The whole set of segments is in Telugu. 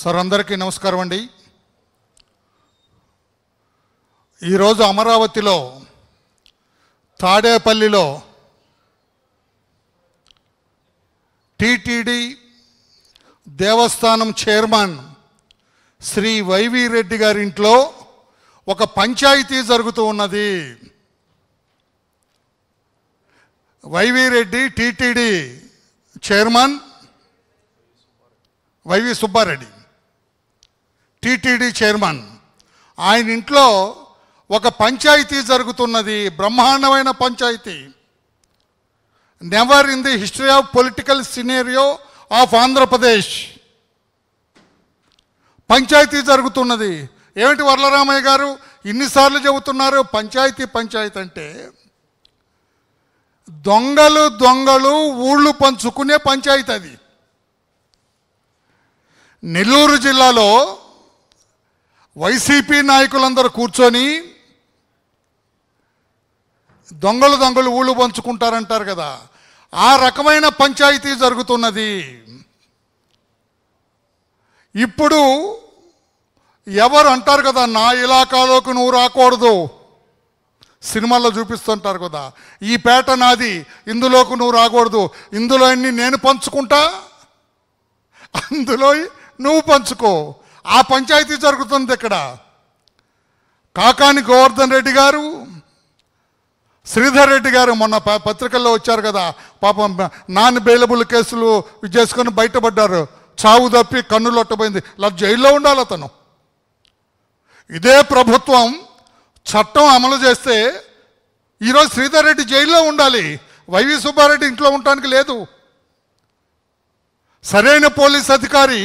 సార్ అందరికీ నమస్కారం అండి ఈరోజు అమరావతిలో తాడేపల్లిలో టీటీడీ దేవస్థానం చైర్మన్ శ్రీ వైవి రెడ్డి గారి ఇంట్లో ఒక పంచాయతీ జరుగుతూ ఉన్నది Y V Reddy TTD chairman Y V Subba Reddy TTD chairman ఆయన ఇంట్లో ఒక పంచాయతీ జరుగుతున్నది బ్రహ్మాండమైన పంచాయతీ never in the history of political scenario of Andhra Pradesh పంచాయతీ జరుగుతున్నది ఏమిటి వరలరామయ్య గారు ఇన్నిసార్లు చెబుతున్నారు పంచాయతీ పంచాయతీ అంటే దొంగలు దొంగలు ఊళ్ళు పంచుకునే పంచాయతీ అది నెల్లూరు జిల్లాలో వైసీపీ నాయకులందరూ కూర్చొని దొంగలు దొంగలు ఊళ్ళు పంచుకుంటారంటారు కదా ఆ రకమైన పంచాయతీ జరుగుతున్నది ఇప్పుడు ఎవరు అంటారు కదా నా ఇలాకాలోకి నువ్వు రాకూడదు సినిమాల్లో చూపిస్తుంటారు కదా ఈ పేట నాది ఇందులోకి నువ్వు రాకూడదు ఇందులో అన్ని నేను పంచుకుంటా అందులో నువ్వు పంచుకో ఆ పంచాయతీ జరుగుతుంది ఇక్కడ కాకాని గోవర్ధన్ రెడ్డి గారు శ్రీధర్ రెడ్డి గారు మొన్న పత్రికల్లో వచ్చారు కదా పాపం నాన్ బెయిలబుల్ కేసులు చేసుకొని బయటపడ్డారు చావు తప్పి కన్నులొట్టబోయింది ఇలా జైల్లో ఉండాలి అతను ఇదే ప్రభుత్వం చట్టం అమలు చేస్తే ఈరోజు శ్రీధర్ రెడ్డి జైల్లో ఉండాలి వైవి సుబ్బారెడ్డి ఇంట్లో ఉండటానికి లేదు సరైన పోలీస్ అధికారి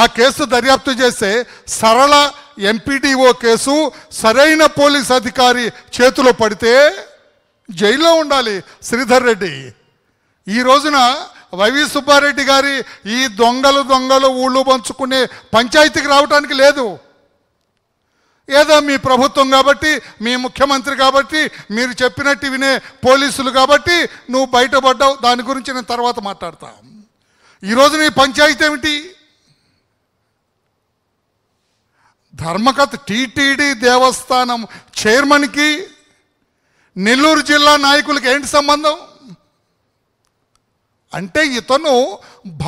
ఆ కేసు దర్యాప్తు చేస్తే సరళ ఎంపీడీఓ కేసు సరైన పోలీస్ అధికారి చేతిలో పడితే జైల్లో ఉండాలి శ్రీధర్ రెడ్డి ఈ రోజున వైవి సుబ్బారెడ్డి గారి ఈ దొంగలు దొంగలు ఊళ్ళు పంచుకునే పంచాయతీకి రావటానికి లేదు ఏదో మీ ప్రభుత్వం కాబట్టి మీ ముఖ్యమంత్రి కాబట్టి మీరు చెప్పినట్టు వినే పోలీసులు కాబట్టి నువ్వు బయటపడ్డావు దాని గురించి నేను తర్వాత మాట్లాడతాం ఈరోజు నీ పంచాయతీ ఏమిటి ధర్మకథ టీటీడీ దేవస్థానం చైర్మన్కి నెల్లూరు జిల్లా నాయకులకి ఏంటి సంబంధం అంటే ఇతను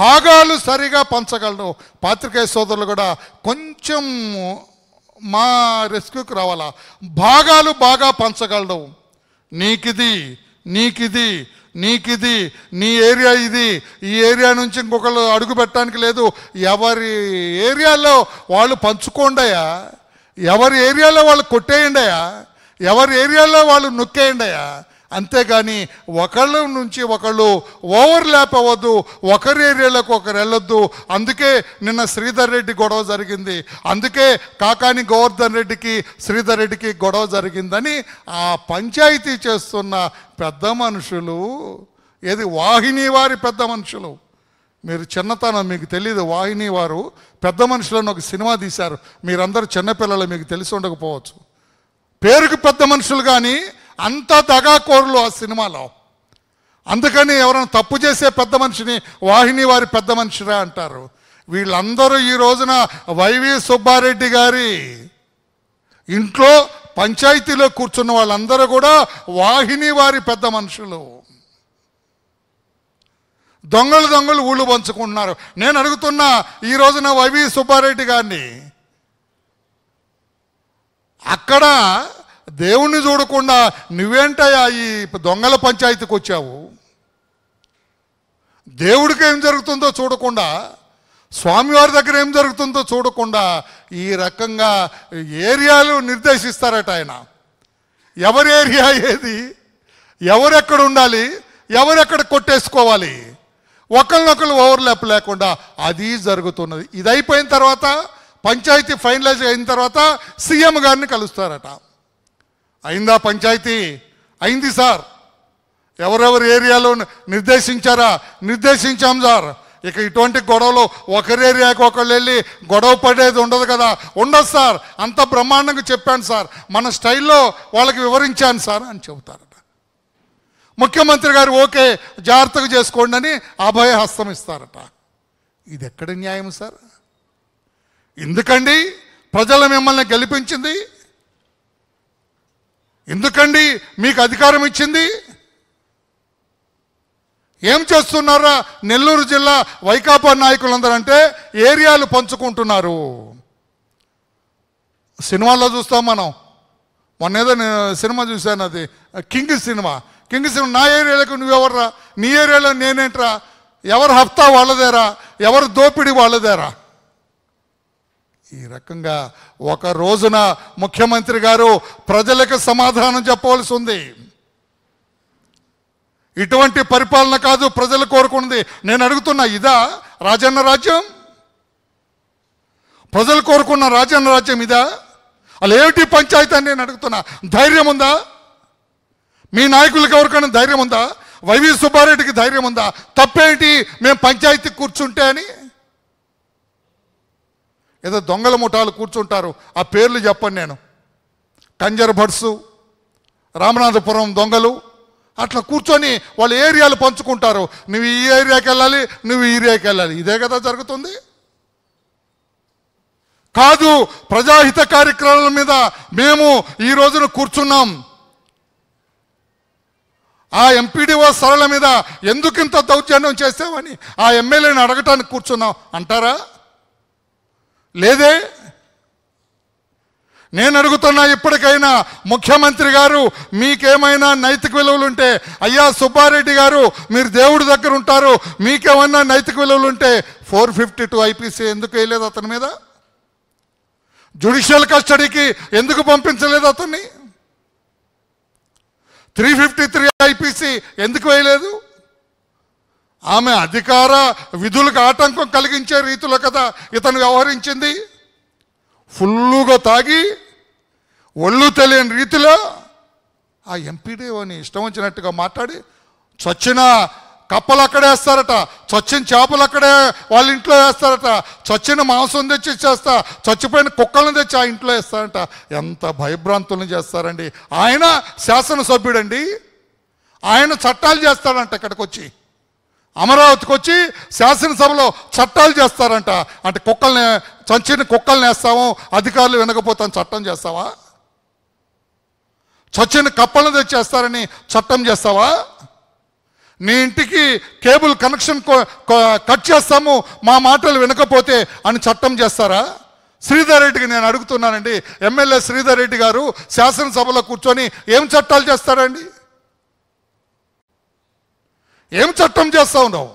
భాగాలు సరిగా పంచగలడు పాత్రికేయ సోదరులు కూడా కొంచెం మా రెస్క్యూకి రావాలా భాగాలు బాగా పంచగలడు నీకిది నీకిది నీకిది నీ ఏరియా ఇది ఈ ఏరియా నుంచి ఇంకొకళ్ళు అడుగు పెట్టడానికి లేదు ఎవరి ఏరియాలో వాళ్ళు పంచుకోండాయా ఎవరి ఏరియాలో వాళ్ళు కొట్టేయండియా ఎవరి ఏరియాలో వాళ్ళు నొక్కేయండియా అంతేగాని ఒకళ్ళ నుంచి ఒకళ్ళు ఓవర్లాప్ అవ్వద్దు ఒకరి ఏరియాలకు ఒకరు వెళ్ళొద్దు అందుకే నిన్న శ్రీధర్ రెడ్డి గొడవ జరిగింది అందుకే కాకాని గోవర్ధన్ రెడ్డికి శ్రీధర్ రెడ్డికి గొడవ జరిగిందని ఆ పంచాయతీ చేస్తున్న పెద్ద మనుషులు ఏది వాహిని వారి పెద్ద మనుషులు మీరు చిన్నతనం మీకు తెలియదు వాహిని వారు పెద్ద మనుషులను ఒక సినిమా తీశారు మీరందరూ చిన్నపిల్లలు మీకు తెలిసి ఉండకపోవచ్చు పేరుకు పెద్ద మనుషులు కానీ అంతా దగాకోరులు ఆ సినిమాలో అందుకని ఎవరైనా తప్పు చేసే పెద్ద మనిషిని వాహిని వారి పెద్ద మనిషిరా అంటారు వీళ్ళందరూ ఈ రోజున వైవి సుబ్బారెడ్డి గారి ఇంట్లో పంచాయతీలో కూర్చున్న వాళ్ళందరూ కూడా వాహిని వారి పెద్ద మనుషులు దొంగలు దొంగలు ఊళ్ళు పంచుకుంటున్నారు నేను అడుగుతున్నా ఈ రోజున వైవి సుబ్బారెడ్డి గారిని అక్కడ దేవుణ్ణి చూడకుండా నువ్వేంటయ్యా ఈ దొంగల పంచాయతీకి వచ్చావు దేవుడికి ఏం జరుగుతుందో చూడకుండా స్వామివారి దగ్గర ఏం జరుగుతుందో చూడకుండా ఈ రకంగా ఏరియాలు నిర్దేశిస్తారట ఆయన ఎవరి ఏరియా ఏది ఎవరెక్కడ ఉండాలి ఎవరెక్కడ కొట్టేసుకోవాలి ఒకరినొకరు ఓవర్లాప్ లేకుండా అది జరుగుతున్నది ఇది అయిపోయిన తర్వాత పంచాయతీ ఫైనలైజ్ అయిన తర్వాత సీఎం గారిని కలుస్తారట అయిందా పంచాయతీ అయింది సార్ ఎవరెవరి ఏరియాలో నిర్దేశించారా నిర్దేశించాం సార్ ఇక ఇటువంటి గొడవలు ఒకరి ఏరియాకి ఒకళ్ళు వెళ్ళి గొడవ పడేది ఉండదు కదా ఉండదు సార్ అంత బ్రహ్మాండంగా చెప్పాను సార్ మన స్టైల్లో వాళ్ళకి వివరించాను సార్ అని చెబుతారట ముఖ్యమంత్రి గారు ఓకే జాగ్రత్తగా చేసుకోండి అని అభయ హస్తం ఇస్తారట ఇది ఎక్కడ న్యాయం సార్ ఎందుకండి ప్రజల మిమ్మల్ని గెలిపించింది ఎందుకండి మీకు అధికారం ఇచ్చింది ఏం చేస్తున్నారా నెల్లూరు జిల్లా వైకాపా అంటే ఏరియాలు పంచుకుంటున్నారు సినిమాల్లో చూస్తాం మనం మొన్న ఏదో సినిమా చూశాను అది కింగ్ సినిమా కింగ్ సినిమా నా ఏరియాలకు నువ్వెవర్రా నీ ఏరియాలో నేనేంట్రా ఎవరు హఫ్తా వాళ్ళదేరా ఎవరు దోపిడి వాళ్ళదేరా ఈ రకంగా ఒక రోజున ముఖ్యమంత్రి గారు ప్రజలకు సమాధానం చెప్పవలసి ఉంది ఇటువంటి పరిపాలన కాదు ప్రజలు కోరుకున్నది నేను అడుగుతున్నా ఇదా రాజన్న రాజ్యం ప్రజలు కోరుకున్న రాజన్న రాజ్యం ఇదా అలా ఏమిటి పంచాయతీ అని నేను అడుగుతున్నా ధైర్యం ఉందా మీ నాయకులకు ఎవరికైనా ధైర్యం ఉందా వైవి సుబ్బారెడ్డికి ధైర్యం ఉందా తప్పేంటి మేము పంచాయతీ కూర్చుంటే అని ఏదో దొంగల ముఠాలు కూర్చుంటారు ఆ పేర్లు చెప్పండి నేను కంజర్ భట్సు రామనాథపురం దొంగలు అట్లా కూర్చొని వాళ్ళ ఏరియాలు పంచుకుంటారు నువ్వు ఈ ఏరియాకి వెళ్ళాలి నువ్వు ఈ ఏరియాకి వెళ్ళాలి ఇదే కదా జరుగుతుంది కాదు ప్రజాహిత కార్యక్రమాల మీద మేము ఈ రోజున కూర్చున్నాం ఆ ఎంపీడీఓ సరళ మీద ఎందుకింత దౌర్జన్యం చేసావని ఆ ఎమ్మెల్యేని అడగటానికి కూర్చున్నాం అంటారా లేదే నేను అడుగుతున్నా ఇప్పటికైనా ముఖ్యమంత్రి గారు మీకేమైనా నైతిక విలువలుంటే అయ్యా సుబ్బారెడ్డి గారు మీరు దేవుడి దగ్గర ఉంటారు మీకేమన్నా నైతిక విలువలుంటే ఫోర్ ఫిఫ్టీ టూ ఐపీసీ ఎందుకు వేయలేదు అతని మీద జుడిషియల్ కస్టడీకి ఎందుకు పంపించలేదు అతన్ని త్రీ ఫిఫ్టీ త్రీ ఐపీసీ ఎందుకు వేయలేదు ఆమె అధికార విధులకు ఆటంకం కలిగించే రీతిలో కదా ఇతను వ్యవహరించింది ఫుల్లుగా తాగి ఒళ్ళు తెలియని రీతిలో ఆ ఎంపీడీఓని ఇష్టం వచ్చినట్టుగా మాట్లాడి చచ్చిన కప్పలు అక్కడే వేస్తారట చచ్చిన చేపలు అక్కడే వాళ్ళ ఇంట్లో వేస్తారట చచ్చిన మాంసం తెచ్చి చేస్తా చచ్చిపోయిన కుక్కలను తెచ్చి ఆ ఇంట్లో వేస్తారట ఎంత భయభ్రాంతులను చేస్తారండి ఆయన శాసనసభ్యుడండి ఆయన చట్టాలు చేస్తాడంట ఇక్కడికి వచ్చి అమరావతికి వచ్చి శాసనసభలో చట్టాలు చేస్తారంట అంటే కుక్కల్ని చంచిన కుక్కల్ని వేస్తాము అధికారులు వినకపోతాం చట్టం చేస్తావా చచ్చిన కప్పలను తెచ్చేస్తారని చట్టం చేస్తావా నీ ఇంటికి కేబుల్ కనెక్షన్ కట్ చేస్తాము మా మాటలు వినకపోతే అని చట్టం చేస్తారా శ్రీధర్ రెడ్డికి నేను అడుగుతున్నానండి ఎమ్మెల్యే శ్రీధర్ రెడ్డి గారు శాసనసభలో కూర్చొని ఏం చట్టాలు చేస్తారండి ఏం చట్టం చేస్తా ఉన్నావు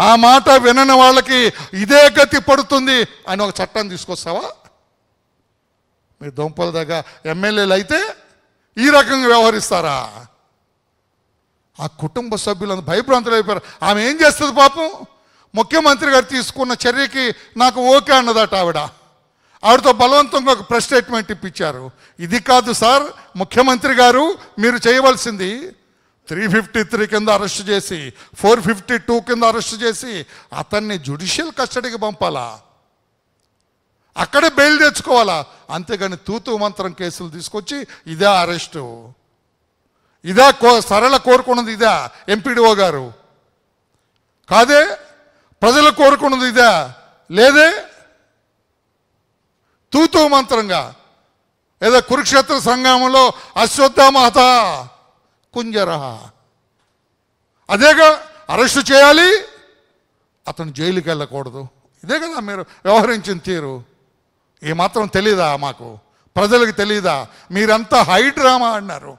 నా మాట వినని వాళ్ళకి ఇదే గతి పడుతుంది అని ఒక చట్టం తీసుకొస్తావా మీ దొంపల దగ్గర ఎమ్మెల్యేలు అయితే ఈ రకంగా వ్యవహరిస్తారా ఆ కుటుంబ సభ్యులను భయభ్రాంతులు అయిపోయారు ఆమె ఏం చేస్తుంది పాపం ముఖ్యమంత్రి గారు తీసుకున్న చర్యకి నాకు ఓకే అన్నదట ఆవిడ ఆవిడతో బలవంతంగా ఒక ప్రెస్ స్టేట్మెంట్ ఇప్పించారు ఇది కాదు సార్ ముఖ్యమంత్రి గారు మీరు చేయవలసింది త్రీ ఫిఫ్టీ త్రీ కింద అరెస్ట్ చేసి ఫోర్ ఫిఫ్టీ టూ కింద అరెస్ట్ చేసి అతన్ని జుడిషియల్ కస్టడీకి పంపాలా అక్కడే బెయిల్ తెచ్చుకోవాలా అంతేగాని తూతు మంత్రం కేసులు తీసుకొచ్చి ఇదే అరెస్టు ఇదే కో సరళ కోరుకున్నది ఇదా ఎంపీడీఓ గారు కాదే ప్రజలు కోరుకున్నది ఇదా లేదే తూతు మంత్రంగా ఏదో కురుక్షేత్ర సంగమంలో అశ్వత్థ మాత కుంజర అదేగా అరెస్ట్ చేయాలి అతను జైలుకి వెళ్ళకూడదు ఇదే కదా మీరు వ్యవహరించిన తీరు ఏమాత్రం తెలీదా మాకు ప్రజలకు తెలీదా మీరంతా హై డ్రామా అన్నారు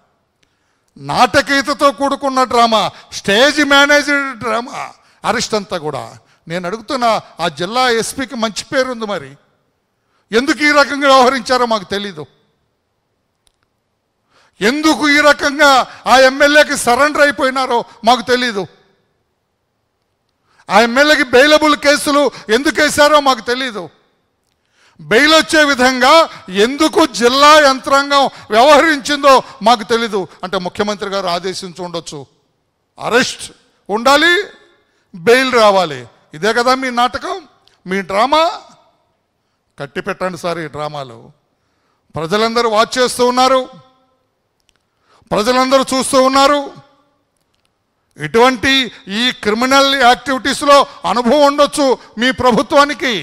నాటకీయతతో కూడుకున్న drama stage managed drama arrest అంతా కూడా నేను అడుగుతున్న ఆ జిల్లా ఎస్పీకి మంచి పేరుంది మరి ఎందుకు ఈ రకంగా వ్యవహరించారో మాకు తెలీదు ఎందుకు ఈ రకంగా ఆ ఎమ్మెల్యేకి సరెండర్ అయిపోయినారో మాకు తెలీదు ఆ ఎమ్మెల్యేకి బెయిలబుల్ కేసులు ఎందుకు వేశారో మాకు తెలీదు బెయిల్ వచ్చే విధంగా ఎందుకు జిల్లా యంత్రాంగం వ్యవహరించిందో మాకు తెలీదు అంటే ముఖ్యమంత్రి గారు ఆదేశించి ఉండొచ్చు అరెస్ట్ ఉండాలి బెయిల్ రావాలి ఇదే కదా మీ నాటకం మీ డ్రామా కట్టి పెట్టండి సార్ ఈ డ్రామాలు ప్రజలందరూ వాచ్ చేస్తూ ఉన్నారు ప్రజలందరూ చూస్తూ ఉన్నారు ఇటువంటి ఈ క్రిమినల్ యాక్టివిటీస్లో అనుభవం ఉండొచ్చు మీ ప్రభుత్వానికి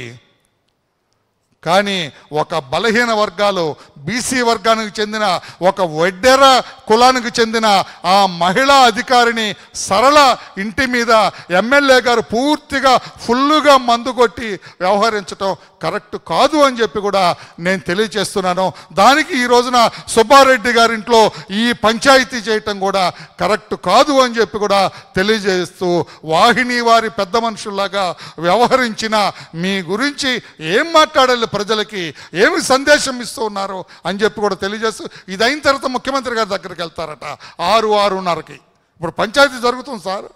కానీ ఒక బలహీన వర్గాలు బీసీ వర్గానికి చెందిన ఒక వడ్డెర కులానికి చెందిన ఆ మహిళా అధికారిని సరళ ఇంటి మీద ఎమ్మెల్యే గారు పూర్తిగా ఫుల్లుగా మందు కొట్టి వ్యవహరించటం కరెక్ట్ కాదు అని చెప్పి కూడా నేను తెలియజేస్తున్నాను దానికి ఈ రోజున సుబ్బారెడ్డి గారింట్లో ఈ పంచాయతీ చేయటం కూడా కరెక్ట్ కాదు అని చెప్పి కూడా తెలియజేస్తూ వాహిని వారి పెద్ద మనుషుల్లాగా వ్యవహరించిన మీ గురించి ఏం మాట్లాడాలి ప్రజలకి ఏమి సందేశం ఇస్తూ ఉన్నారో అని చెప్పి కూడా తెలియజేస్తూ అయిన తర్వాత ముఖ్యమంత్రి గారి దగ్గరికి వెళ్తారట ఆరు ఆరున్నరకి ఇప్పుడు పంచాయతీ జరుగుతుంది సార్